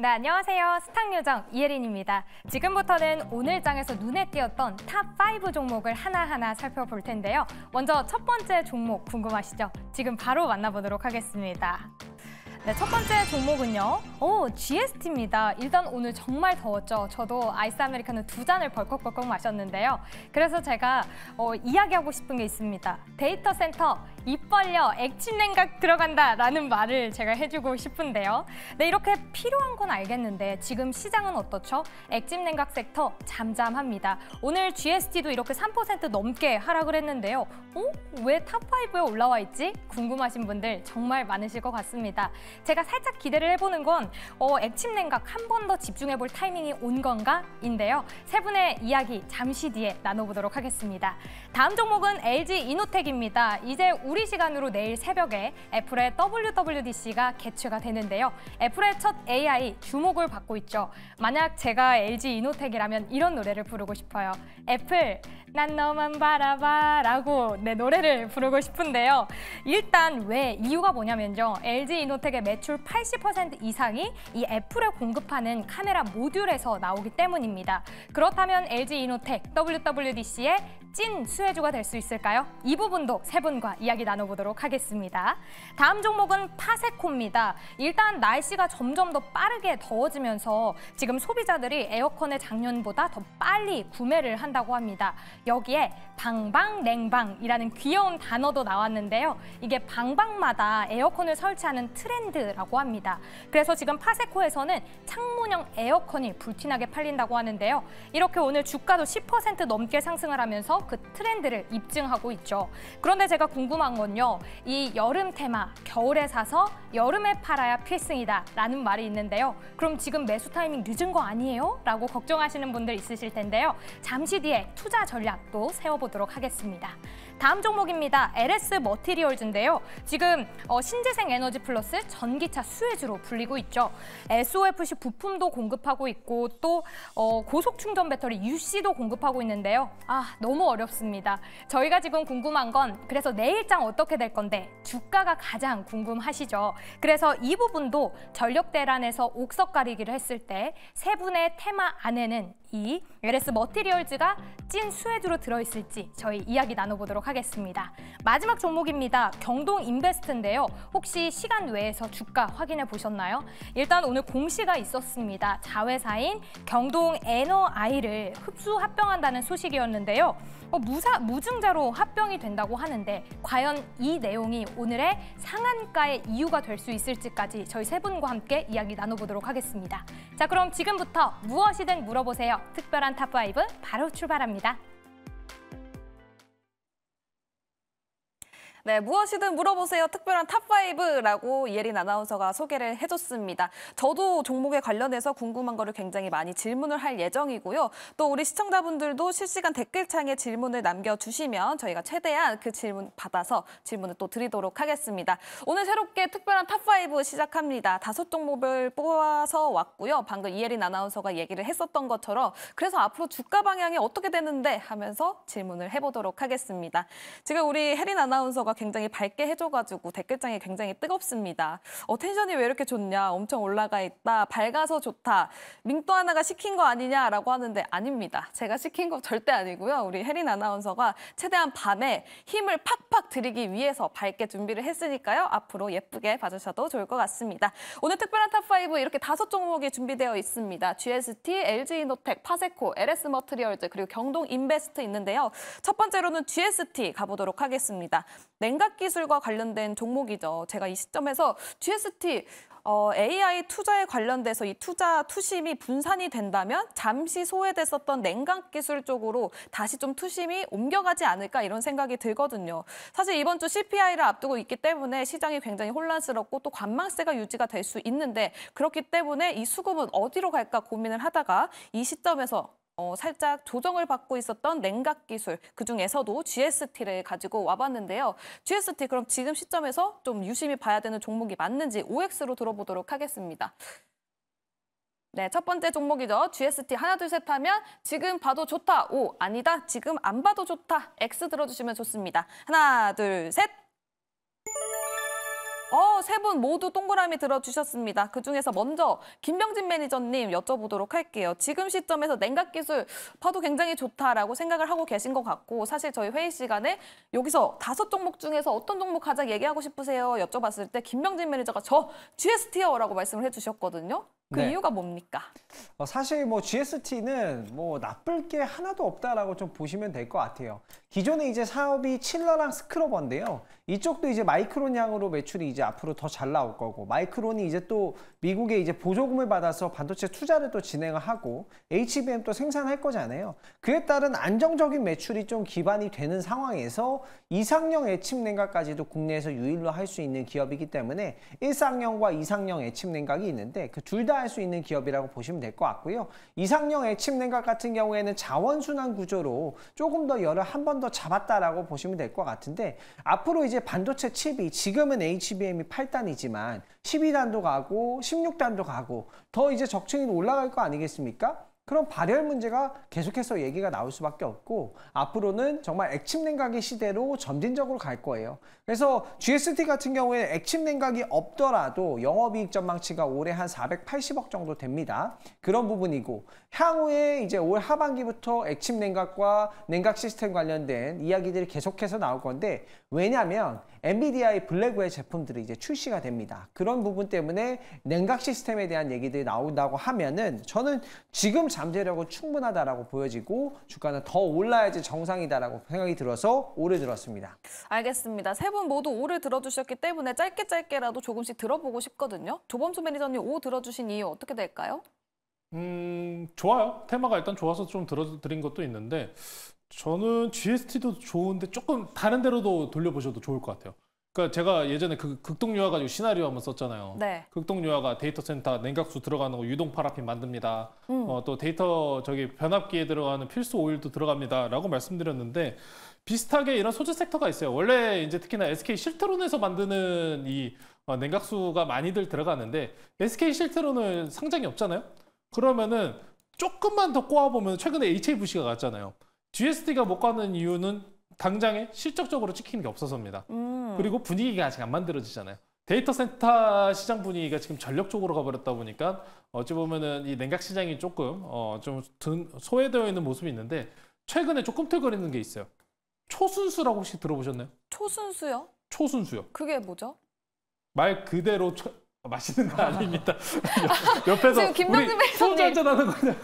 네, 안녕하세요. 스탁요정 이혜린입니다. 지금부터는 오늘 장에서 눈에 띄었던 탑5 종목을 하나하나 살펴볼 텐데요. 먼저 첫 번째 종목 궁금하시죠? 지금 바로 만나보도록 하겠습니다. 네, 첫 번째 종목은요. 오, GST입니다. 일단 오늘 정말 더웠죠. 저도 아이스 아메리카노 두 잔을 벌컥벌컥 마셨는데요. 그래서 제가 어, 이야기하고 싶은 게 있습니다. 데이터 센터 입 벌려 액침 냉각 들어간다 라는 말을 제가 해주고 싶은데요. 네, 이렇게 필요한 건 알겠는데 지금 시장은 어떻죠? 액침 냉각 섹터 잠잠합니다. 오늘 GST도 이렇게 3% 넘게 하락을 했는데요. 어? 왜 탑5에 올라와 있지? 궁금하신 분들 정말 많으실 것 같습니다. 제가 살짝 기대를 해보는 건 어, 액침 냉각 한 번 더 집중해볼 타이밍이 온 건가? 인데요. 세 분의 이야기 잠시 뒤에 나눠보도록 하겠습니다. 다음 종목은 LG 이노텍입니다. 이제 우리 우리 시간으로 내일 새벽에 애플의 WWDC가 개최가 되는데요. 애플의 첫 AI 주목을 받고 있죠. 만약 제가 LG 이노텍이라면 이런 노래를 부르고 싶어요. 애플, 난 너만 바라봐라고 내 노래를 부르고 싶은데요. 일단 왜 이유가 뭐냐면요. LG 이노텍의 매출 80% 이상이 이 애플에 공급하는 카메라 모듈에서 나오기 때문입니다. 그렇다면 LG 이노텍 WWDC의 찐 수혜주가 될 수 있을까요? 이 부분도 세 분과 이야기 나눠보도록 하겠습니다. 다음 종목은 파세코입니다. 일단 날씨가 점점 더 빠르게 더워지면서 지금 소비자들이 에어컨을 작년보다 더 빨리 구매를 한다고 합니다. 여기에 방방, 냉방이라는 귀여운 단어도 나왔는데요. 이게 방방마다 에어컨을 설치하는 트렌드라고 합니다. 그래서 지금 파세코에서는 창문형 에어컨이 불티나게 팔린다고 하는데요. 이렇게 오늘 주가도 10% 넘게 상승을 하면서 그 트렌드를 입증하고 있죠. 그런데 제가 궁금한 건요. 이 여름 테마, 겨울에 사서 여름에 팔아야 필승이다 라는 말이 있는데요. 그럼 지금 매수 타이밍 늦은 거 아니에요? 라고 걱정하시는 분들 있으실 텐데요. 잠시 뒤에 투자 전략도 세워보겠습니다. 보도록 하겠습니다. 다음 종목입니다. LS 머티리얼즈인데요. 지금 어, 신재생 에너지 플러스 전기차 수혜주로 불리고 있죠. SOFC 부품도 공급하고 있고 또 어, 고속 충전 배터리 UC도 공급하고 있는데요. 아 너무 어렵습니다. 저희가 지금 궁금한 건 그래서 내일장 어떻게 될 건데 주가가 가장 궁금하시죠. 그래서 이 부분도 전력 대란에서 옥석 가리기를 했을 때 세 분의 테마 안에는 이 LS 머티리얼즈가 찐 수혜주로 들어있을지 저희 이야기 나눠보도록 하겠습니다. 하겠습니다. 마지막 종목입니다. 경동 인베스트인데요. 혹시 시간 외에서 주가 확인해 보셨나요? 일단 오늘 공시가 있었습니다. 자회사인 경동 에너아이를 흡수 합병한다는 소식이었는데요. 어, 무사, 무증자로 합병이 된다고 하는데 과연 이 내용이 오늘의 상한가의 이유가 될 수 있을지까지 저희 세 분과 함께 이야기 나눠보도록 하겠습니다. 자 그럼 지금부터 무엇이든 물어보세요. 특별한 탑5 바로 출발합니다. 네, 무엇이든 물어보세요. 특별한 탑5라고 예린 아나운서가 소개를 해줬습니다. 저도 종목에 관련해서 궁금한 거를 굉장히 많이 질문을 할 예정이고요. 또 우리 시청자분들도 실시간 댓글창에 질문을 남겨주시면 저희가 최대한 그 질문 받아서 질문을 또 드리도록 하겠습니다. 오늘 새롭게 특별한 탑5 시작합니다. 다섯 종목을 뽑아서 왔고요. 방금 이예린 아나운서가 얘기를 했었던 것처럼 그래서 앞으로 주가 방향이 어떻게 되는데 하면서 질문을 해보도록 하겠습니다. 지금 우리 혜린 아나운서가 굉장히 밝게 해줘가지고 댓글장이 굉장히 뜨겁습니다. 어, 텐션이 왜 이렇게 좋냐, 엄청 올라가 있다, 밝아서 좋다, 민또 하나가 시킨 거 아니냐라고 하는데 아닙니다. 제가 시킨 거 절대 아니고요. 우리 혜린 아나운서가 최대한 밤에 힘을 팍팍 드리기 위해서 밝게 준비를 했으니까요. 앞으로 예쁘게 봐주셔도 좋을 것 같습니다. 오늘 특별한 탑5 이렇게 다섯 종목이 준비되어 있습니다. GST, LG이노텍, 파세코, LS 머트리얼즈 그리고 경동 인베스트 있는데요. 첫 번째로는 GST 가보도록 하겠습니다. 네. 냉각 기술과 관련된 종목이죠. 제가 이 시점에서 GST 어, AI 투자에 관련돼서 이 투자 투심이 분산이 된다면 잠시 소외됐었던 냉각 기술 쪽으로 다시 좀 투심이 옮겨가지 않을까 이런 생각이 들거든요. 사실 이번 주 CPI를 앞두고 있기 때문에 시장이 굉장히 혼란스럽고 또 관망세가 유지가 될 수 있는데 그렇기 때문에 이 수급은 어디로 갈까 고민을 하다가 이 시점에서 어, 살짝 조정을 받고 있었던 냉각 기술 그중에서도 GST를 가지고 와봤는데요. GST 그럼 지금 시점에서 좀 유심히 봐야 되는 종목이 맞는지 OX로 들어보도록 하겠습니다. 네, 첫 번째 종목이죠. GST 하나, 둘, 셋 하면 지금 봐도 좋다. 오, 아니다. 지금 안 봐도 좋다. X 들어주시면 좋습니다. 하나, 둘, 셋. 어, 세 분 모두 동그라미 들어주셨습니다. 그중에서 먼저 김병진 매니저님 여쭤보도록 할게요. 지금 시점에서 냉각 기술 파도 굉장히 좋다라고 생각을 하고 계신 것 같고 사실 저희 회의 시간에 여기서 다섯 종목 중에서 어떤 종목 가장 얘기하고 싶으세요? 여쭤봤을 때 김병진 매니저가 저 GST어라고 말씀을 해주셨거든요. 그 네. 이유가 뭡니까? 어, 사실 뭐 GST는 뭐 나쁠 게 하나도 없다라고 좀 보시면 될 것 같아요. 기존에 이제 사업이 칠러랑 스크러버인데요. 이쪽도 이제 마이크론 양으로 매출이 이제 앞으로 더 잘 나올 거고 마이크론이 이제 또 미국의 이제 보조금을 받아서 반도체 투자를 또 진행을 하고 HBM 또 생산할 거잖아요. 그에 따른 안정적인 매출이 좀 기반이 되는 상황에서 이상형 애침 냉각까지도 국내에서 유일로 할 수 있는 기업이기 때문에 일상형과 이상형 애침 냉각이 있는데 그 둘 다 할 수 있는 기업이라고 보시면 될 것 같고요. 이상형 애침 냉각 같은 경우에는 자원순환 구조로 조금 더 열을 한 번 더 잡았다라고 보시면 될 것 같은데 앞으로 이제 이제 반도체 칩이 지금은 HBM이 8단이지만 12단도 가고 16단도 가고 더 이제 적층이 올라갈 거 아니겠습니까? 그럼 발열 문제가 계속해서 얘기가 나올 수밖에 없고 앞으로는 정말 액침 냉각의 시대로 점진적으로 갈 거예요. 그래서 GST 같은 경우에 액침 냉각이 없더라도 영업이익 전망치가 올해 한 480억 정도 됩니다. 그런 부분이고 향후에 이제 올 하반기부터 액침 냉각과 냉각 시스템 관련된 이야기들이 계속해서 나올 건데 왜냐하면 엔비디아의 블랙웨어 제품들이 이제 출시가 됩니다. 그런 부분 때문에 냉각 시스템에 대한 얘기들이 나온다고 하면은 저는 지금 잠재력은 충분하다라고 보여지고 주가는 더 올라야지 정상이다라고 생각이 들어서 오래 들었습니다. 알겠습니다. 세 분 모두 오래 들어주셨기 때문에 짧게 짧게라도 조금씩 들어보고 싶거든요. 조범수 매니저님 오 들어주신 이유 어떻게 될까요? 음, 좋아요. 테마가 일단 좋아서 좀 들어드린 것도 있는데 저는 GST도 좋은데 조금 다른 데로도 돌려보셔도 좋을 것 같아요. 그러니까 제가 예전에 그 극동 유화 가지고 시나리오 한번 썼잖아요. 네. 극동 유화가 데이터 센터 냉각수 들어가는 거 유동 파라핀 만듭니다. 음. 어, 또 데이터 저기 변압기에 들어가는 필수 오일도 들어갑니다라고 말씀드렸는데 비슷하게 이런 소재 섹터가 있어요. 원래 이제 특히나 SK 실트론에서 만드는 이 어, 냉각수가 많이들 들어가는데 SK 실트론은 상장이 없잖아요. 그러면은 조금만 더 꼬아보면 최근에 HAVC가 갔잖아요. GST가 못 가는 이유는 당장에 실적적으로 찍히는 게 없어서입니다. 음. 그리고 분위기가 아직 안 만들어지잖아요. 데이터 센터 시장 분위기가 지금 전력적으로 가버렸다 보니까 어찌 보면은 이 냉각 시장이 조금 어좀 소외되어 있는 모습이 있는데 최근에 조금 틀거리는 게 있어요. 초순수라고 혹시 들어보셨나요? 초순수요? 초순수요. 그게 뭐죠? 말 그대로 초, 어, 맛있는 거 아닙니다. 옆에서 우리 소주 한잔 하는 거냐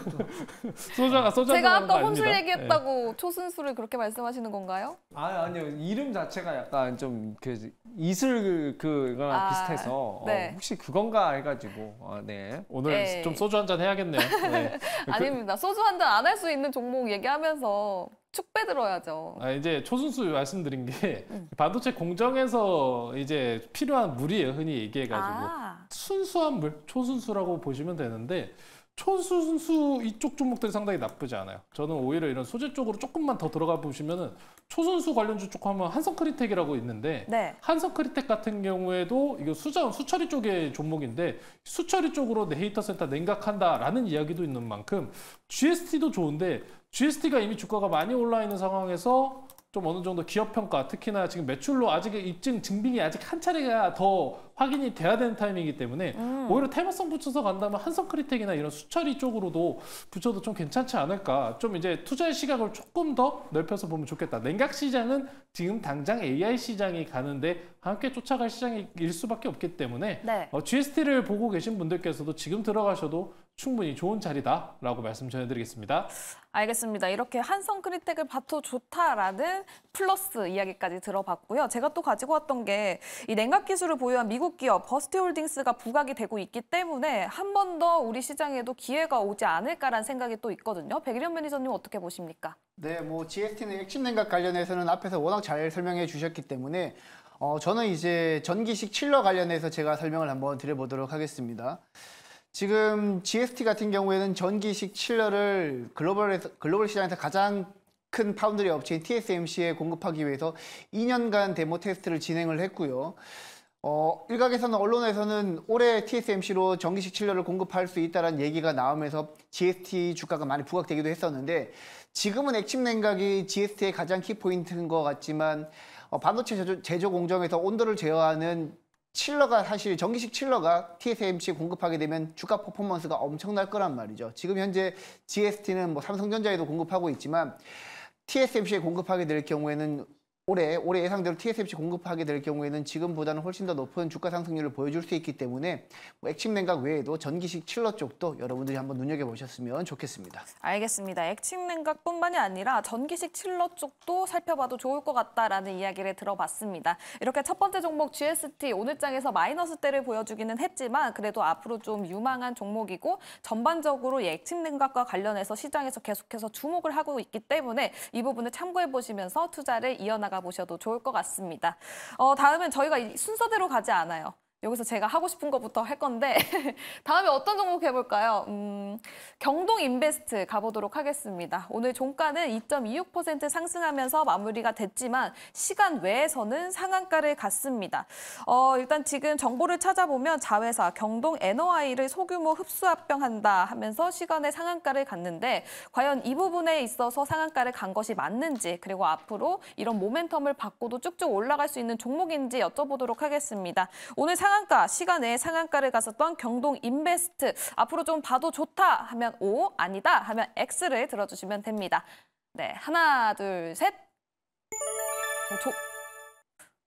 소주가 소주 제가 아까 혼술 얘기했다고 네. 초순수를 그렇게 말씀하시는 건가요? 아 아니요 이름 자체가 약간 좀 그 이슬 그, 그거랑 아, 비슷해서 어, 네. 어, 혹시 그건가 해가지고 아, 네 오늘 에이. 네. 좀 소주 한 잔 해야겠네요. 네. 아닙니다 소주 한 잔 안 할 수 있는 종목 얘기하면서 축 빼들어야죠. 아, 이제 초순수 말씀드린 게 반도체 공정에서 이제 필요한 물이에요. 흔히 얘기해가지고 아. 순수한 물, 초순수라고 보시면 되는데 초순수 이쪽 종목들이 상당히 나쁘지 않아요. 저는 오히려 이런 소재 쪽으로 조금만 더 들어가 보시면은 초순수 관련주 쪽 하면 한성크리텍이라고 있는데 네. 한성크리텍 같은 경우에도 이거 수자 수처리 쪽의 종목인데 수처리 쪽으로 데이터 센터 냉각한다라는 이야기도 있는 만큼 GST도 좋은데 GST가 이미 주가가 많이 올라 있는 상황에서 좀 어느 정도 기업 평가, 특히나 지금 매출로 아직 입증 증빙이 아직 한 차례가 더 확인이 돼야 되는 타이밍이기 때문에 음. 오히려 테마성 붙여서 간다면 한성크리텍이나 이런 수처리 쪽으로도 붙여도 좀 괜찮지 않을까. 좀 이제 투자의 시각을 조금 더 넓혀서 보면 좋겠다. 냉각 시장은 지금 당장 AI 시장이 가는데 함께 쫓아갈 시장일 수밖에 없기 때문에 네. 어, GST를 보고 계신 분들께서도 지금 들어가셔도 충분히 좋은 자리다라고 말씀 전해드리겠습니다. 알겠습니다. 이렇게 한성 크리텍을 봐도 좋다라는 플러스 이야기까지 들어봤고요. 제가 또 가지고 왔던 게 이 냉각 기술을 보유한 미국 기업 버스티 홀딩스가 부각이 되고 있기 때문에 한 번 더 우리 시장에도 기회가 오지 않을까라는 생각이 또 있거든요. 백일현 매니저님 어떻게 보십니까? 네, 뭐 GST는 핵심 냉각 관련해서는 앞에서 워낙 잘 설명해 주셨기 때문에 어, 저는 이제 전기식 칠러 관련해서 제가 설명을 한번 드려보도록 하겠습니다. 지금 GST 같은 경우에는 전기식 칠러를 글로벌 글로벌 시장에서 가장 큰 파운드리 업체인 TSMC에 공급하기 위해서 2년간 데모 테스트를 진행을 했고요. 어, 일각에서는 언론에서는 올해 TSMC로 전기식 칠러를 공급할 수 있다는 얘기가 나오면서 GST 주가가 많이 부각되기도 했었는데 지금은 액침 냉각이 GST의 가장 키포인트인 것 같지만 어, 반도체 제조, 제조 공정에서 온도를 제어하는 칠러가 사실 전기식 칠러가 TSMC 공급하게 되면 주가 퍼포먼스가 엄청날 거란 말이죠. 지금 현재 GST는 뭐 삼성전자에도 공급하고 있지만 TSMC에 공급하게 될 경우에는 올해 올해 예상대로 TSMC 공급하게 될 경우에는 지금보다는 훨씬 더 높은 주가 상승률을 보여줄 수 있기 때문에 뭐 액침 냉각 외에도 전기식 칠러 쪽도 여러분들이 한번 눈여겨 보셨으면 좋겠습니다. 알겠습니다. 액침 냉각뿐만이 아니라 전기식 칠러 쪽도 살펴봐도 좋을 것 같다라는 이야기를 들어봤습니다. 이렇게 첫 번째 종목 GST 오늘장에서 마이너스대를 보여주기는 했지만 그래도 앞으로 좀 유망한 종목이고 전반적으로 액침 냉각과 관련해서 시장에서 계속해서 주목을 하고 있기 때문에 이 부분을 참고해 보시면서 투자를 이어나가. 알아보셔도 좋을 것 같습니다. 어, 다음은 저희가 순서대로 가지 않아요. 여기서 제가 하고 싶은 것부터 할 건데 다음에 어떤 종목 해볼까요? 음, 경동 인베스트 가보도록 하겠습니다. 오늘 종가는 2.26% 상승하면서 마무리가 됐지만 시간 외에서는 상한가를 갔습니다. 어, 일단 지금 정보를 찾아보면 자회사 경동 NOI를 소규모 흡수 합병한다 하면서 시간의 상한가를 갔는데 과연 이 부분에 있어서 상한가를 간 것이 맞는지 그리고 앞으로 이런 모멘텀을 받고도 쭉쭉 올라갈 수 있는 종목인지 여쭤보도록 하겠습니다. 오늘 상한 상한가, 시간에 상한가를 갔었던 경동 인베스트. 앞으로 좀 봐도 좋다 하면 O, 아니다 하면 X를 들어주시면 됩니다. 네, 하나, 둘, 셋. 오, 어, 조...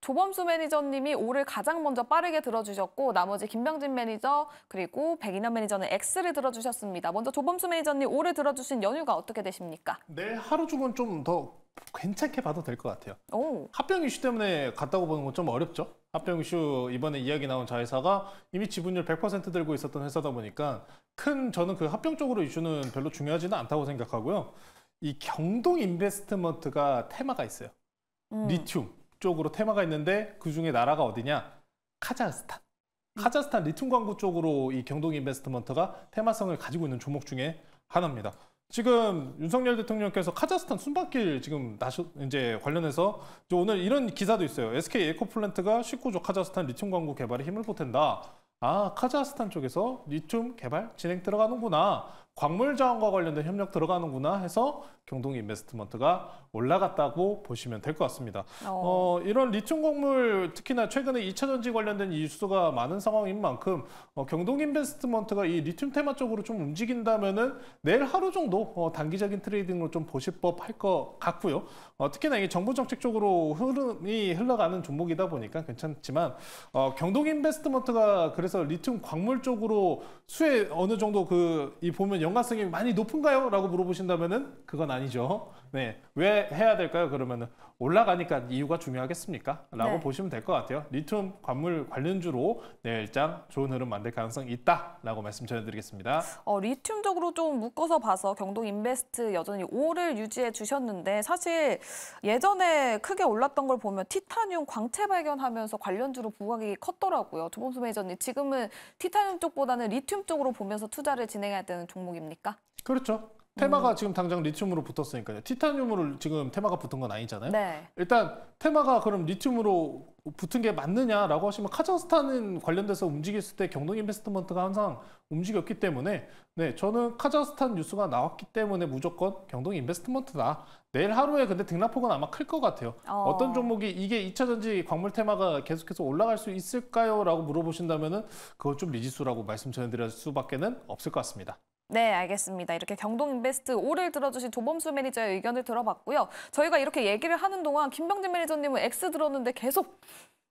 조범수 매니저님이 오를 가장 먼저 빠르게 들어주셨고 나머지 김병진 매니저 그리고 백인현 매니저는 X를 들어주셨습니다. 먼저 조범수 매니저님 오를 들어주신 연휴가 어떻게 되십니까? 네, 하루 중은 좀더 괜찮게 봐도 될 것 같아요. 오. 합병 이슈 때문에 갔다고 보는 건 좀 어렵죠. 합병 이슈 이번에 이야기 나온 자회사가 이미 지분율 100% 들고 있었던 회사다 보니까 큰 저는 그 합병 쪽으로 이슈는 별로 중요하지는 않다고 생각하고요. 이 경동 인베스트먼트가 테마가 있어요. 음. 리튬 쪽으로 테마가 있는데 그 중에 나라가 어디냐? 카자흐스탄. 음. 카자흐스탄 리튬 광구 쪽으로 이 경동 인베스트먼트가 테마성을 가지고 있는 종목 중에 하나입니다. 지금 윤석열 대통령께서 카자흐스탄 순방길 지금 나셔, 이제 관련해서 이제 오늘 이런 기사도 있어요. SK 에코플랜트가 19조 카자흐스탄 리튬 광고 개발에 힘을 보탠다. 아 카자흐스탄 쪽에서 리튬 개발 진행 들어가는구나. 광물 자원과 관련된 협력 들어가는구나 해서 경동 인베스트먼트가 올라갔다고 보시면 될 것 같습니다. 어. 어, 이런 리튬 광물 특히나 최근에 2차 전지 관련된 이슈가 많은 상황인 만큼 어, 경동 인베스트먼트가 이 리튬 테마 쪽으로 좀 움직인다면은 내일 하루 정도 어, 단기적인 트레이딩으로 좀 보실 법할 것 같고요. 어, 특히나 이 정부 정책 쪽으로 흐름이 흘러가는 종목이다 보니까 괜찮지만 어, 경동 인베스트먼트가 그래서 리튬 광물 쪽으로 수혜 어느 정도 그 이 보면 연관성이 많이 높은가요? 라고 물어보신다면은 그건 아니죠. 네. 왜 해야 될까요? 그러면은 올라가니까 이유가 중요하겠습니까? 라고 네. 보시면 될 것 같아요. 리튬 관물 관련주로 내일장 좋은 흐름 만들 가능성이 있다라고 말씀 전해드리겠습니다. 어, 리튬적으로 좀 묶어서 봐서 경동 인베스트 여전히 5를 유지해 주셨는데 사실 예전에 크게 올랐던 걸 보면 티타늄 광채 발견하면서 관련주로 부각이 컸더라고요. 조범수 매니저님 지금은 티타늄 쪽보다는 리튬 쪽으로 보면서 투자를 진행해야 되는 종목입니까? 그렇죠. 테마가 음. 지금 당장 리튬으로 붙었으니까요. 티타늄으로 지금 테마가 붙은 건 아니잖아요. 네. 일단 테마가 그럼 리튬으로 붙은 게 맞느냐라고 하시면 카자흐스탄은 관련돼서 움직였을 때 경동 인베스트먼트가 항상 움직였기 때문에 네 저는 카자흐스탄 뉴스가 나왔기 때문에 무조건 경동 인베스트먼트다. 내일 하루에 근데 등락폭은 아마 클 것 같아요. 어. 떤 종목이 이게 2차 전지 광물 테마가 계속해서 올라갈 수 있을까요? 라고 물어보신다면 은 그걸 좀 미지수라고 말씀 전해드릴 수밖에는 없을 것 같습니다. 네, 알겠습니다. 이렇게 경동인베스트 오를 들어주신 조범수 매니저의 의견을 들어봤고요. 저희가 이렇게 얘기를 하는 동안 김병진 매니저님은 X 들었는데 계속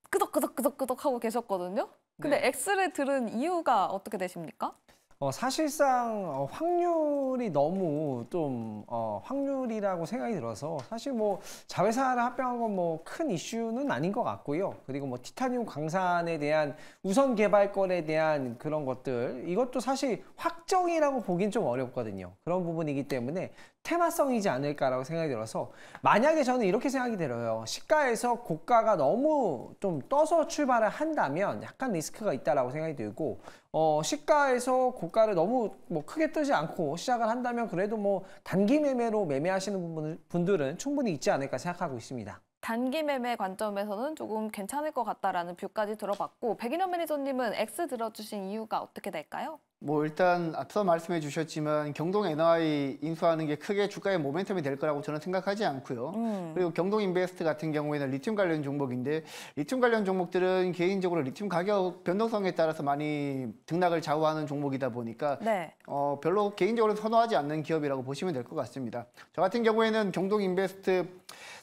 끄덕끄덕끄덕끄덕 하고 계셨거든요. 근데 네. X를 들은 이유가 어떻게 되십니까? 어, 사실상 어, 확률이 너무 좀 어, 확률이라고 생각이 들어서 사실 뭐 자회사를 합병한 건 뭐 큰 이슈는 아닌 것 같고요. 그리고 뭐 티타늄 광산에 대한 우선 개발권에 대한 그런 것들 이것도 사실 확정이라고 보긴 좀 어렵거든요. 그런 부분이기 때문에 테마성이지 않을까라고 생각이 들어서 만약에 저는 이렇게 생각이 들어요. 시가에서 고가가 너무 좀 떠서 출발을 한다면 약간 리스크가 있다라고 생각이 들고 어, 시가에서 고가를 너무 뭐 크게 뜨지 않고 시작을 한다면 그래도 뭐 단기 매매로 매매하시는 분들은 충분히 있지 않을까 생각하고 있습니다. 단기 매매 관점에서는 조금 괜찮을 것 같다라는 뷰까지 들어봤고 백인현 매니저님은 X 들어주신 이유가 어떻게 될까요? 뭐 일단 앞서 말씀해 주셨지만 경동 NI 인수하는 게 크게 주가의 모멘텀이 될 거라고 저는 생각하지 않고요. 음. 그리고 경동 인베스트 같은 경우에는 리튬 관련 종목인데 리튬 관련 종목들은 개인적으로 리튬 가격 변동성에 따라서 많이 등락을 좌우하는 종목이다 보니까 네. 어, 별로 개인적으로 선호하지 않는 기업이라고 보시면 될 것 같습니다. 저 같은 경우에는 경동 인베스트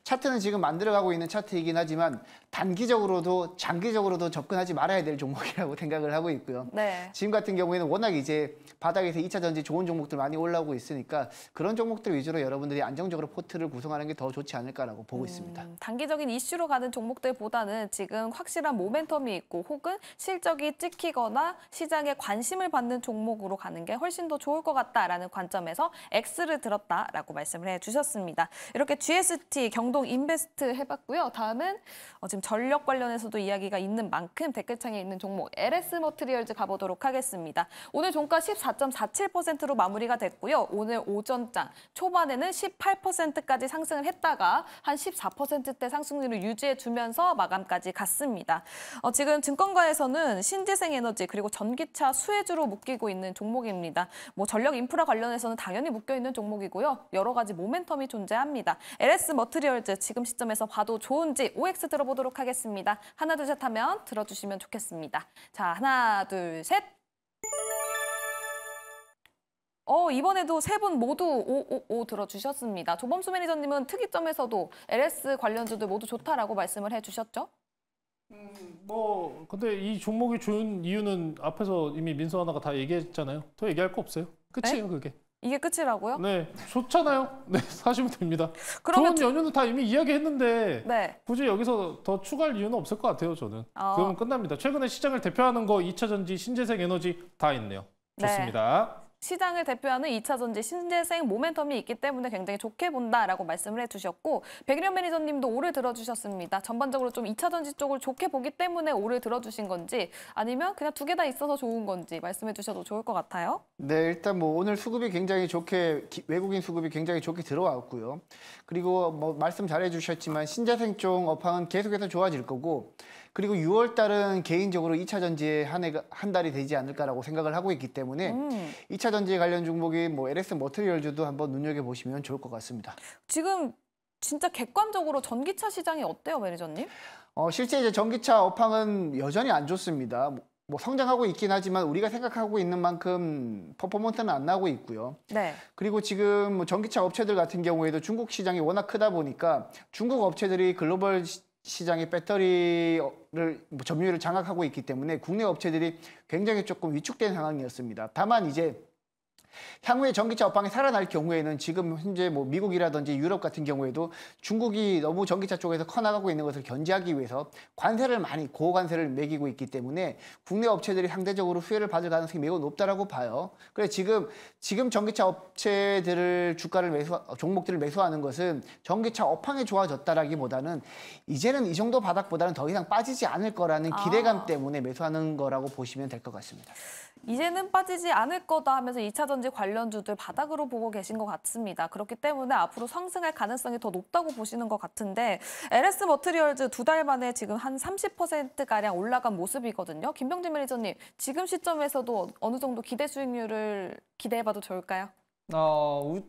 차트는 지금 만들어가고 있는 차트이긴 하지만 단기적으로도 장기적으로도 접근하지 말아야 될 종목이라고 생각을 하고 있고요. 네. 지금 같은 경우에는 워낙 이제 바닥에서 2차 전지 좋은 종목들 많이 올라오고 있으니까 그런 종목들 위주로 여러분들이 안정적으로 포트를 구성하는 게 더 좋지 않을까라고 보고 음, 있습니다. 단기적인 이슈로 가는 종목들보다는 지금 확실한 모멘텀이 있고 혹은 실적이 찍히거나 시장에 관심을 받는 종목으로 가는 게 훨씬 더 좋을 것 같다라는 관점에서 X를 들었다라고 말씀을 해주셨습니다. 이렇게 GST 경동 인베스트 해봤고요. 다음은 어, 지금 전력 관련해서도 이야기가 있는 만큼 댓글창에 있는 종목 LS 머트리얼즈 가보도록 하겠습니다. 오늘 종가 14.47%로 마무리가 됐고요. 오늘 오전장 초반에는 18%까지 상승을 했다가 한 14%대 상승률을 유지해주면서 마감까지 갔습니다. 어, 지금 증권가에서는 신재생에너지 그리고 전기차 수혜주로 묶이고 있는 종목입니다. 뭐 전력 인프라 관련해서는 당연히 묶여있는 종목이고요. 여러 가지 모멘텀이 존재합니다. LS 머트리얼즈 지금 시점에서 봐도 좋은지 OX 들어보도록 보도록 하겠습니다. 하나, 둘, 셋 하면 들어주시면 좋겠습니다. 자, 하나, 둘, 셋. 어, 이번에도 세 분 모두 오오오 들어주셨습니다. 조범수 매니저님은 특이점에서도 LS 관련주들 모두 좋다라고 말씀을 해주셨죠? 음, 뭐 근데 이 종목이 좋은 이유는 앞에서 이미 민서 하나가 다 얘기했잖아요. 더 얘기할 거 없어요. 끝이에요, 에? 네? 그게. 이게 끝이라고요? 네, 좋잖아요. 네, 사시면 됩니다. 그러면 좋은 연유는 다 이미 이야기했는데 네. 굳이 여기서 더 추가할 이유는 없을 것 같아요, 저는. 어. 그러면 끝납니다. 최근에 시장을 대표하는 거 2차전지, 신재생 에너지 다 있네요. 네. 좋습니다. 네. 시장을 대표하는 2차 전지 신재생 모멘텀이 있기 때문에 굉장히 좋게 본다라고 말씀을 해주셨고 백일현 매니저님도 오를 들어주셨습니다. 전반적으로 좀 2차 전지 쪽을 좋게 보기 때문에 오를 들어주신 건지 아니면 그냥 두 개 다 있어서 좋은 건지 말씀해 주셔도 좋을 것 같아요. 네, 일단 뭐 오늘 수급이 굉장히 좋게 외국인 수급이 굉장히 좋게 들어왔고요. 그리고 뭐 말씀 잘해 주셨지만 신재생 쪽 업황은 계속해서 좋아질 거고 그리고 6월 달은 개인적으로 2차 전지에 한, 해가, 한 달이 되지 않을까라고 생각을 하고 있기 때문에 음. 2차 전지 관련 종목인 뭐 LS 머트리얼즈도 한번 눈여겨보시면 좋을 것 같습니다. 지금 진짜 객관적으로 전기차 시장이 어때요, 매니저님? 어, 실제 이제 전기차 업황은 여전히 안 좋습니다. 뭐, 뭐 성장하고 있긴 하지만 우리가 생각하고 있는 만큼 퍼포먼스는 안나고 있고요. 네. 그리고 지금 뭐 전기차 업체들 같은 경우에도 중국 시장이 워낙 크다 보니까 중국 업체들이 글로벌 시장의 배터리를 점유율을 장악하고 있기 때문에 국내 업체들이 굉장히 조금 위축된 상황이었습니다. 다만 이제 향후에 전기차 업황이 살아날 경우에는 지금 현재 뭐 미국이라든지 유럽 같은 경우에도 중국이 너무 전기차 쪽에서 커나가고 있는 것을 견제하기 위해서 관세를 많이 고관세를 매기고 있기 때문에 국내 업체들이 상대적으로 수혜를 받을 가능성이 매우 높다라고 봐요. 그래 지금 지금 전기차 업체들을 주가를 매수 종목들을 매수하는 것은 전기차 업황이 좋아졌다라기보다는 이제는 이 정도 바닥보다는 더 이상 빠지지 않을 거라는 아. 기대감 아. 때문에 매수하는 거라고 보시면 될 것 같습니다. 이제는 빠지지 않을 거다 하면서 2차 전지 미세먼지 관련주들 바닥으로 보고 계신 것 같습니다. 그렇기 때문에 앞으로 상승할 가능성이 더 높다고 보시는 것 같은데 LS 머트리얼즈 두 달 만에 지금 한 30%가량 올라간 모습이거든요. 김병진 매니저님, 지금 시점에서도 어느 정도 기대 수익률을 기대해봐도 좋을까요? 어, 우,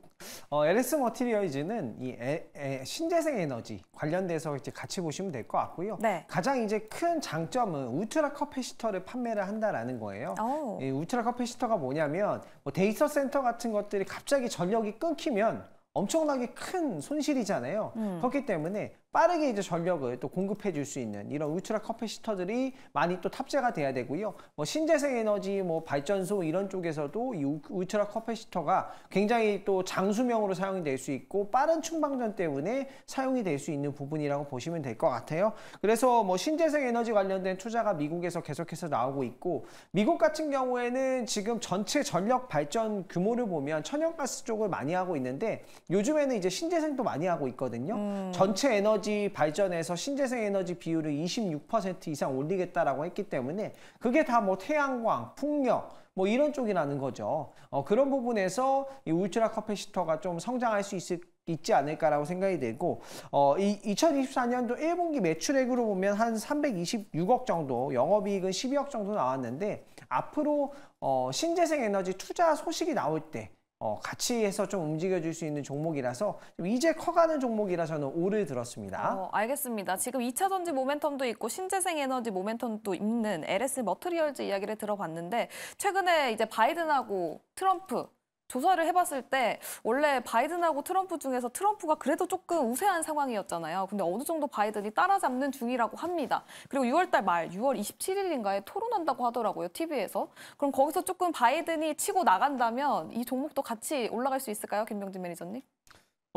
어, LS 머티리얼즈는 이 에, 에, 신재생 에너지 관련돼서 이제 같이 보시면 될 것 같고요. 네. 가장 이제 큰 장점은 울트라 커패시터를 판매를 한다라는 거예요. 이 울트라 커패시터가 뭐냐면 뭐 데이터 센터 같은 것들이 갑자기 전력이 끊기면 엄청나게 큰 손실이잖아요. 음. 그렇기 때문에 빠르게 이제 전력을 또 공급해 줄 수 있는 이런 울트라 커패시터들이 많이 또 탑재가 돼야 되고요. 뭐 신재생 에너지, 뭐 발전소 이런 쪽에서도 이 울트라 커패시터가 굉장히 또 장수명으로 사용이 될 수 있고 빠른 충방전 때문에 사용이 될 수 있는 부분이라고 보시면 될 것 같아요. 그래서 뭐 신재생 에너지 관련된 투자가 미국에서 계속해서 나오고 있고 미국 같은 경우에는 지금 전체 전력 발전 규모를 보면 천연가스 쪽을 많이 하고 있는데 요즘에는 이제 신재생도 많이 하고 있거든요. 음. 전체 에너지 에너지 발전에서 신재생 에너지 비율을 26% 이상 올리겠다라고 했기 때문에 그게 다 뭐 태양광, 풍력, 뭐 이런 쪽이라는 거죠. 어, 그런 부분에서 이 울트라 커페시터가좀 성장할 수 있을 있지 않을까라고 생각이 되고 어, 이 2024년도 1분기 매출액으로 보면 한 326억 정도 영업이익은 12억 정도 나왔는데 앞으로 어, 신재생 에너지 투자 소식이 나올 때 어, 같이 해서 좀 움직여줄 수 있는 종목이라서 이제 커가는 종목이라 저는 오를 들었습니다. 어, 알겠습니다. 지금 2차 전지 모멘텀도 있고 신재생 에너지 모멘텀도 있는 LS 머트리얼즈 이야기를 들어봤는데 최근에 이제 바이든하고 트럼프 조사를 해봤을 때 원래 바이든하고 트럼프 중에서 트럼프가 그래도 조금 우세한 상황이었잖아요. 근데 어느 정도 바이든이 따라잡는 중이라고 합니다. 그리고 6월달 말, 6월 27일인가에 토론한다고 하더라고요, TV에서. 그럼 거기서 조금 바이든이 치고 나간다면 이 종목도 같이 올라갈 수 있을까요, 김병진 매니저님?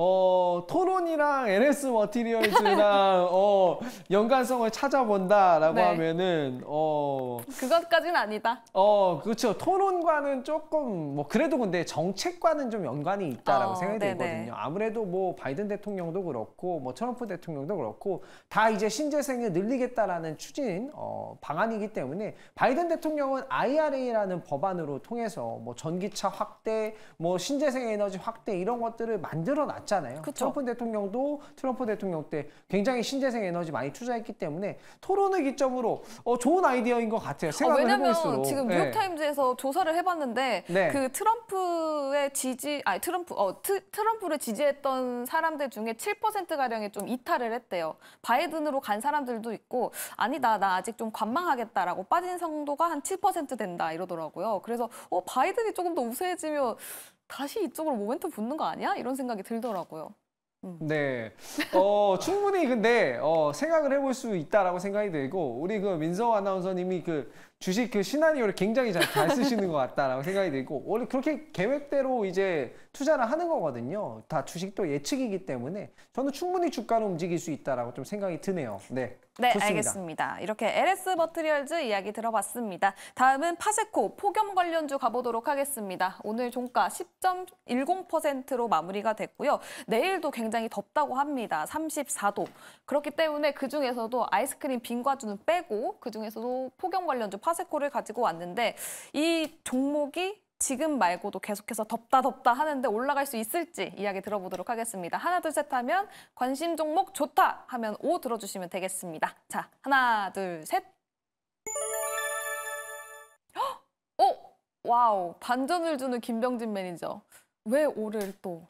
어, 토론이랑 NS 머티리얼즈랑 어, 연관성을 찾아본다라고 네. 하면은 어 그것까지는 아니다. 어, 그렇죠. 토론과는 조금 뭐 그래도 근데 정책과는 좀 연관이 있다라고 어, 생각이 되거든요. 아무래도 뭐 바이든 대통령도 그렇고 뭐 트럼프 대통령도 그렇고 다 이제 신재생을 늘리겠다라는 추진 어, 방안이기 때문에 바이든 대통령은 IRA라는 법안으로 통해서 뭐 전기차 확대, 뭐 신재생 에너지 확대 이런 것들을 만들어 놨 왔잖아요. 그쵸. 트럼프 대통령도 트럼프 대통령 때 굉장히 신재생 에너지 많이 투자했기 때문에 토론을 기점으로 어, 좋은 아이디어인 것 같아요. 어, 생각을 어, 왜냐면 해볼수록. 지금 네. 뉴욕타임즈에서 네. 조사를 해봤는데 네. 그 트럼프의 지지, 아니 트럼프, 어, 트, 트럼프를 지지했던 사람들 중에 7%가량이 좀 이탈을 했대요. 바이든으로 간 사람들도 있고 아니다, 나 아직 좀 관망하겠다라고 빠진 성도가 한 7% 된다 이러더라고요. 그래서 어, 바이든이 조금 더 우세해지면 다시 이쪽으로 모멘트 붙는 거 아니야? 이런 생각이 들더라고요. 음. 네, 어, 충분히 근데 어, 생각을 해볼 수 있다라고 생각이 들고 우리 그 민서 아나운서님이 그 주식 그 시나리오를 굉장히 잘, 잘 쓰시는 것 같다라고 생각이 들고 원래 그렇게 계획대로 이제 투자를 하는 거거든요. 다 주식도 예측이기 때문에 저는 충분히 주가를 움직일 수 있다라고 좀 생각이 드네요. 네. 네, 좋습니다. 알겠습니다. 이렇게 LS 머트리얼즈 이야기 들어봤습니다. 다음은 파세코 폭염 관련주 가보도록 하겠습니다. 오늘 종가 10.10%로 마무리가 됐고요. 내일도 굉장히 덥다고 합니다. 34도. 그렇기 때문에 그중에서도 아이스크림 빙과주는 빼고 그중에서도 폭염 관련주 파세코를 가지고 왔는데 이 종목이 지금 말고도 계속해서 덥다 덥다 하는데 올라갈 수 있을지 이야기 들어보도록 하겠습니다. 하나 둘 셋 하면 관심 종목 좋다 하면 오 들어주시면 되겠습니다. 자 하나 둘 셋. 오 어? 와우 반전을 주는 김병진 매니저 왜 오를 또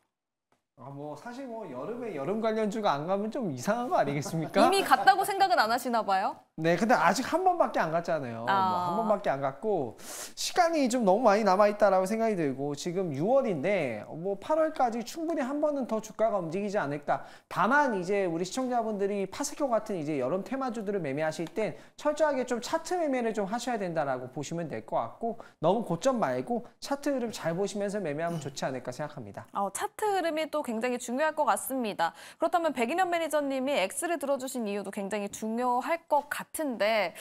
아뭐 사실 뭐 여름에 여름 관련주가 안 가면 좀 이상한 거 아니겠습니까? 이미 갔다고 생각은 안 하시나 봐요? 네, 근데 아직 한 번밖에 안 갔잖아요. 뭐 아. 뭐한 번밖에 안 갔고 시간이 좀 너무 많이 남아 있다라고 생각이 들고 지금 6월인데 뭐 8월까지 충분히 한 번은 더 주가가 움직이지 않을까. 다만 이제 우리 시청자분들이 파세교 같은 이제 여름 테마주들을 매매하실 땐 철저하게 좀 차트 매매를 좀 하셔야 된다라고 보시면 될 것 같고 너무 고점 말고 차트 흐름 잘 보시면서 매매하면 좋지 않을까 생각합니다. 어, 차트 흐름이 또 굉장히 중요할 것 같습니다. 그렇다면 백인현 매니저님이 X를 들어주신 이유도 굉장히 중요할 것 같은데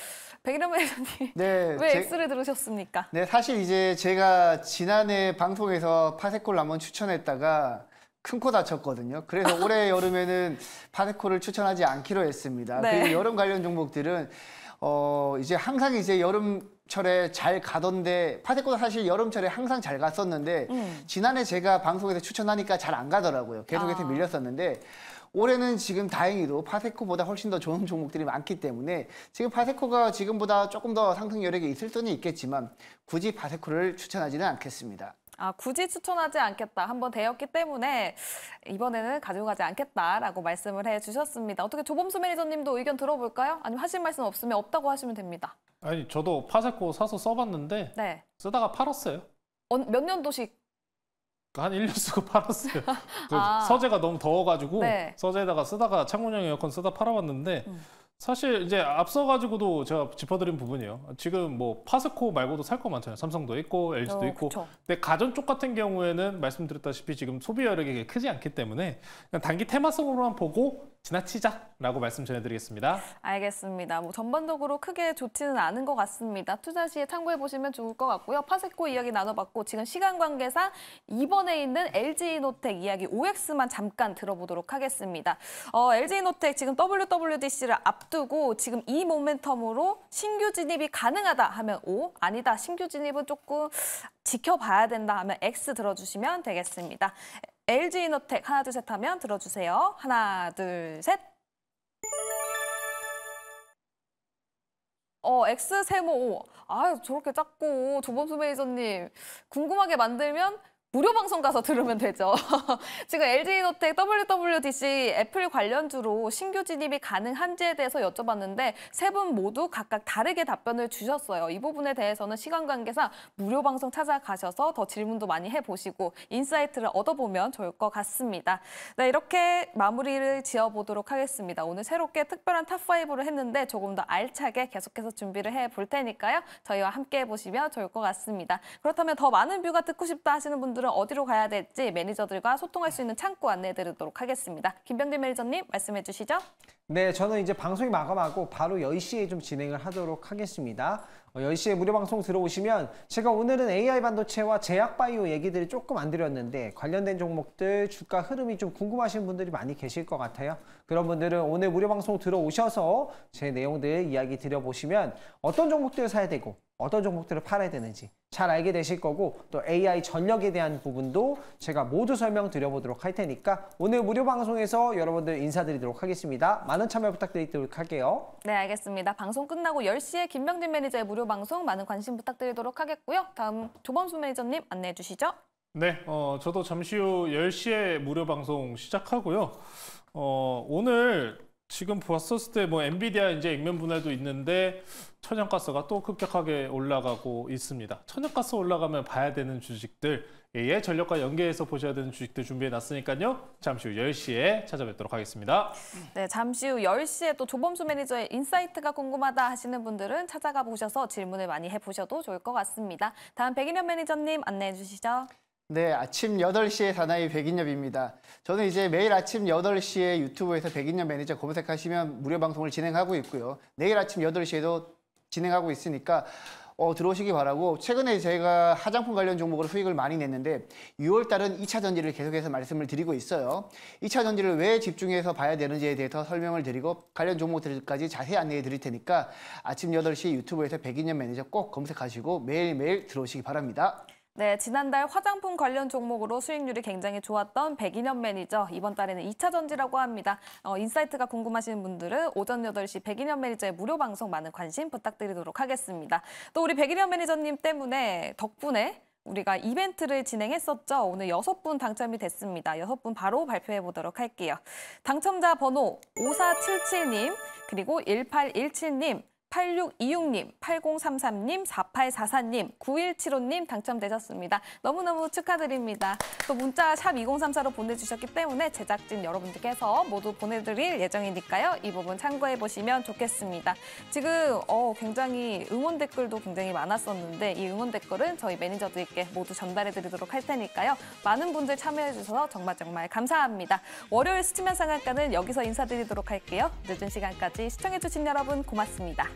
백인현 매니저님 네, 왜 제, X를 들으셨습니까? 네, 사실 이제 제가 지난해 방송에서 파세콜 한번 추천했다가 큰코 다쳤거든요. 그래서 올해 여름에는 파세콜을 추천하지 않기로 했습니다. 네. 그리고 여름 관련 종목들은 어 이제 항상 이제 여름철에 잘 가던데 파세코도 사실 여름철에 항상 잘 갔었는데 음. 지난해 제가 방송에서 추천하니까 잘 안 가더라고요. 계속해서 아. 밀렸었는데 올해는 지금 다행히도 파세코보다 훨씬 더 좋은 종목들이 많기 때문에 지금 파세코가 지금보다 조금 더 상승 여력이 있을 수는 있겠지만 굳이 파세코를 추천하지는 않겠습니다. 아, 굳이 추천하지 않겠다. 한번 되었기 때문에 이번에는 가져가지 않겠다라고 말씀을 해주셨습니다. 어떻게 조범수 매니저님도 의견 들어볼까요? 아니면 하실 말씀 없으면 없다고 하시면 됩니다. 아니 저도 파세코 사서 써봤는데 네. 쓰다가 팔았어요. 어, 몇 년도씩? 한 1년 쓰고 팔았어요. 그 아. 서재가 너무 더워가지고 네. 서재에다가 쓰다가 창문형 에어컨 쓰다 팔아봤는데 음. 사실 이제 앞서 가지고도 제가 짚어드린 부분이에요. 지금 뭐 파스코 말고도 살 거 많잖아요. 삼성도 있고 LG도 어, 있고. 그쵸. 근데 가전 쪽 같은 경우에는 말씀드렸다시피 지금 소비 여력이 크지 않기 때문에 단기 테마성으로만 보고 지나치자라고 말씀 전해드리겠습니다. 알겠습니다. 뭐 전반적으로 크게 좋지는 않은 것 같습니다. 투자 시에 참고해 보시면 좋을 것 같고요. 파세코 이야기 나눠봤고 지금 시간 관계상 이번에 있는 LG노텍 이야기 OX만 잠깐 들어보도록 하겠습니다. 어, LG노텍 지금 WWDC를 앞두고 지금 이 모멘텀으로 신규 진입이 가능하다 하면 O, 아니다 신규 진입은 조금 지켜봐야 된다 하면 X 들어주시면 되겠습니다. LG 이노텍 하나 둘 셋 하면 들어주세요. 하나 둘 셋. 어, X 세모 5. 아, 저렇게 작고 조범수 매니저님 궁금하게 만들면 무료 방송 가서 들으면 되죠. 지금 LG노텍 WWDC 애플 관련주로 신규 진입이 가능한지에 대해서 여쭤봤는데 세 분 모두 각각 다르게 답변을 주셨어요. 이 부분에 대해서는 시간 관계상 무료 방송 찾아가셔서 더 질문도 많이 해보시고 인사이트를 얻어보면 좋을 것 같습니다. 네, 이렇게 마무리를 지어보도록 하겠습니다. 오늘 새롭게 특별한 탑5를 했는데 조금 더 알차게 계속해서 준비를 해 볼 테니까요. 저희와 함께 해보시면 좋을 것 같습니다. 그렇다면 더 많은 뷰가 듣고 싶다 하시는 분들 분들은 어디로 가야 될지 매니저들과 소통할 수 있는 창구 안내드리도록 하겠습니다. 김병진 매니저님 말씀해 주시죠. 네, 저는 이제 방송이 마감하고 바로 10시에 좀 진행을 하도록 하겠습니다. 10시에 어, 무료 방송 들어오시면 제가 오늘은 AI 반도체와 제약바이오 얘기들이 조금 안 드렸는데 관련된 종목들 주가 흐름이 좀 궁금하신 분들이 많이 계실 것 같아요. 그런 분들은 오늘 무료 방송 들어오셔서 제 내용들 이야기 드려보시면 어떤 종목들 사야 되고 어떤 종목들을 팔아야 되는지 잘 알게 되실 거고 또 AI 전력에 대한 부분도 제가 모두 설명드려보도록 할 테니까 오늘 무료 방송에서 여러분들 인사드리도록 하겠습니다. 많은 참여 부탁드리도록 할게요. 네 알겠습니다. 방송 끝나고 10시에 김병진 매니저의 무료 방송 많은 관심 부탁드리도록 하겠고요. 다음 조범수 매니저님 안내해 주시죠. 네, 어, 저도 잠시 후 10시에 무료 방송 시작하고요. 어, 오늘 지금 보았었을 때 뭐 엔비디아 이제 액면 분할도 있는데 천연가스가 또 급격하게 올라가고 있습니다. 천연가스 올라가면 봐야 되는 주식들의 전력과 연계해서 보셔야 되는 주식들 준비해놨으니까요. 잠시 후 10시에 찾아뵙도록 하겠습니다. 네, 잠시 후 10시에 또 조범수 매니저의 인사이트가 궁금하다 하시는 분들은 찾아가 보셔서 질문을 많이 해보셔도 좋을 것 같습니다. 다음 백인현 매니저님 안내해 주시죠. 네, 아침 8시에 사나이 백인엽입니다. 저는 이제 매일 아침 8시에 유튜브에서 백인엽 매니저 검색하시면 무료 방송을 진행하고 있고요. 내일 아침 8시에도 진행하고 있으니까 어, 들어오시기 바라고 최근에 제가 화장품 관련 종목으로 수익을 많이 냈는데 6월 달은 2차 전지를 계속해서 말씀을 드리고 있어요. 2차 전지를 왜 집중해서 봐야 되는지에 대해서 설명을 드리고 관련 종목들까지 자세히 안내해 드릴 테니까 아침 8시 유튜브에서 백인년 매니저 꼭 검색하시고 매일매일 들어오시기 바랍니다. 네, 지난달 화장품 관련 종목으로 수익률이 굉장히 좋았던 백인현 매니저 이번 달에는 2차 전지라고 합니다. 어, 인사이트가 궁금하신 분들은 오전 8시 백인현 매니저의 무료 방송 많은 관심 부탁드리도록 하겠습니다. 또 우리 백인현 매니저님 때문에 덕분에 우리가 이벤트를 진행했었죠. 오늘 여섯 분 당첨이 됐습니다. 여섯 분 바로 발표해 보도록 할게요. 당첨자 번호 5477님, 그리고 1817님, 8626님, 8033님, 4844님, 9175님 당첨되셨습니다. 너무너무 축하드립니다. 또 문자 샵 2034로 보내주셨기 때문에 제작진 여러분들께서 모두 보내드릴 예정이니까요. 이 부분 참고해보시면 좋겠습니다. 지금 어, 굉장히 응원 댓글도 굉장히 많았었는데 이 응원 댓글은 저희 매니저들께 모두 전달해드리도록 할 테니까요. 많은 분들 참여해주셔서 정말 정말 감사합니다. 월요일 스치면 상한가는 여기서 인사드리도록 할게요. 늦은 시간까지 시청해주신 여러분 고맙습니다.